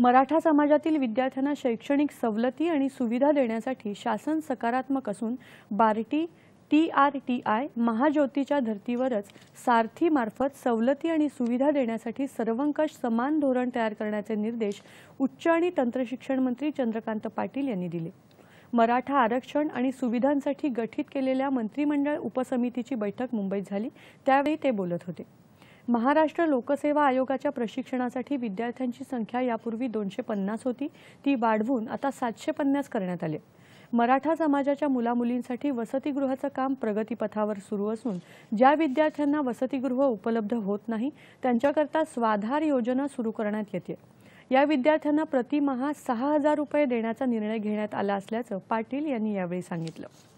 मराठा समाजातील विद्यार्थ्यांना शैक्षणिक सवलती आणि सुविधा देण्यासाठी शासन सकारात्मक असून BARTI T R T I महाज्योतीच्या धर्तीवरच सारथीमार्फत सवलती आणि सुविधा देण्यासाठी सर्वंकष समान धोरण तयार करण्याचे निर्देश उच्च आणि तंत्रशिक्षण मंत्री चंद्रकांत पाटील यांनी दिले मराठा आरक्षण आणि सुविधांसाठी गठीत केलेल्या मंत्रिमंडळ उपसमितीची बैठक मुंबईत झाली त्यावेळी ते बोलत होते महाराष्ट्र लोकसेवा आयोगाच्या प्रशिक्षणासाठी विद्यार्थ्यांची संख्या यापूर्वी दोनशे पन्नास होती ती वाढवून आता सातशे पन्नास करण्यात आले मराठा समाजाच्या मुलामुलींसाठी वसतिगृहाचं काम प्रगतीपथावर सुरू असून ज्या विद्यार्थ्यांना वसतिगृह उपलब्ध होत नाही त्यांच्याकरता स्वाधार योजना सुरू करण्यात येते या विद्यार्थ्यांना प्रतिमहा सहा हजार रुपये देण्याचा निर्णय घेण्यात आला असल्याचं पाटील यांनी यावेळी सांगितलं